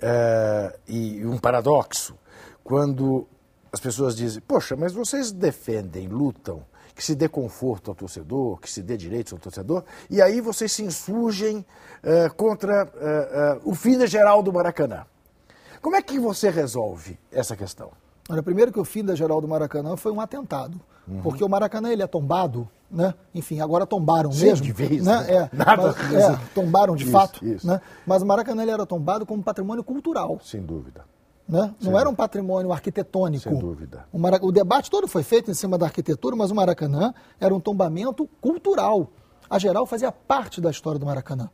uh, e um paradoxo quando as pessoas dizem: Poxa, mas vocês defendem, lutam, que se dê conforto ao torcedor, que se dê direitos ao torcedor, e aí vocês se insurgem uh, contra uh, o fim geral do Maracanã. Como é que você resolve essa questão? Olha, primeiro que o fim da geral do Maracanã foi um atentado, uhum. porque o Maracanã ele é tombado, né? Enfim, agora tombaram Sim, mesmo, de vez, né? né? É, Nada, mas, é, tombaram de isso, fato, isso. né? Mas o Maracanã ele era tombado como patrimônio cultural. Sem dúvida. Né? Sem Não era um patrimônio arquitetônico. Sem dúvida. O, Marac... o debate todo foi feito em cima da arquitetura, mas o Maracanã era um tombamento cultural. A geral fazia parte da história do Maracanã.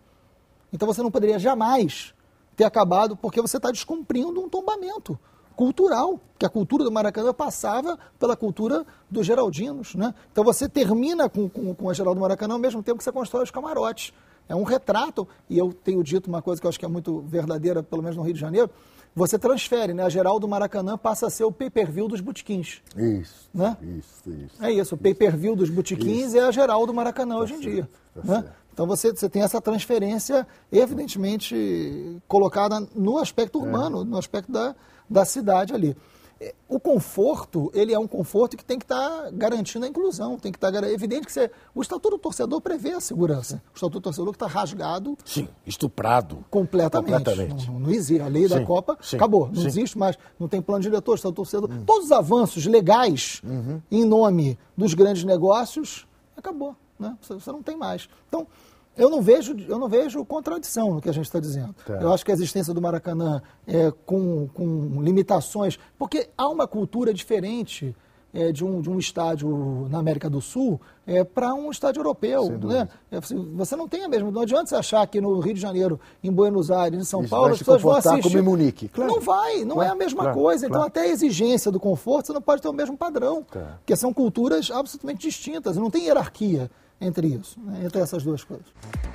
Então você não poderia jamais ter acabado porque você está descumprindo um tombamento cultural, que a cultura do Maracanã passava pela cultura dos Geraldinos. Né? Então você termina com, com, com a Geraldo Maracanã ao mesmo tempo que você constrói os camarotes. É um retrato, e eu tenho dito uma coisa que eu acho que é muito verdadeira, pelo menos no Rio de Janeiro, você transfere, né? A Geraldo Maracanã passa a ser o pay-per-view dos butiquins Isso, né? isso, isso. É isso, o pay-per-view dos butiquins isso, é a Geraldo Maracanã tá hoje certo, em dia. Tá né? Certo. Então você, você tem essa transferência, evidentemente, colocada no aspecto é. urbano, é. no aspecto da, da cidade ali. É, o conforto, ele é um conforto que tem que estar tá garantindo a inclusão, tem que estar tá, é evidente que você, o estatuto do torcedor prevê a segurança. O estatuto do torcedor que está rasgado, sim, estuprado, completamente. completamente. Não, não, existe a lei sim, da Copa, sim, acabou, não sim. existe mais, não tem plano diretor, o estatuto do torcedor. Hum. Todos os avanços legais uhum. em nome dos grandes negócios acabou. Né? Você, você não tem mais. Então, eu não vejo, eu não vejo contradição no que a gente está dizendo. Tá. Eu acho que a existência do Maracanã é, com, com limitações, porque há uma cultura diferente é, de, um, de um estádio na América do Sul é, para um estádio europeu. Né? É, você não tem a mesma. Não adianta você achar que no Rio de Janeiro, em Buenos Aires, em São Isso Paulo, as pessoas vão assistir. Como em Munique. Claro. Não vai, não claro. é a mesma claro. coisa. Então, até a exigência do conforto, você não pode ter o mesmo padrão, tá. porque são culturas absolutamente distintas, não tem hierarquia entre isso, né? entre essas duas coisas.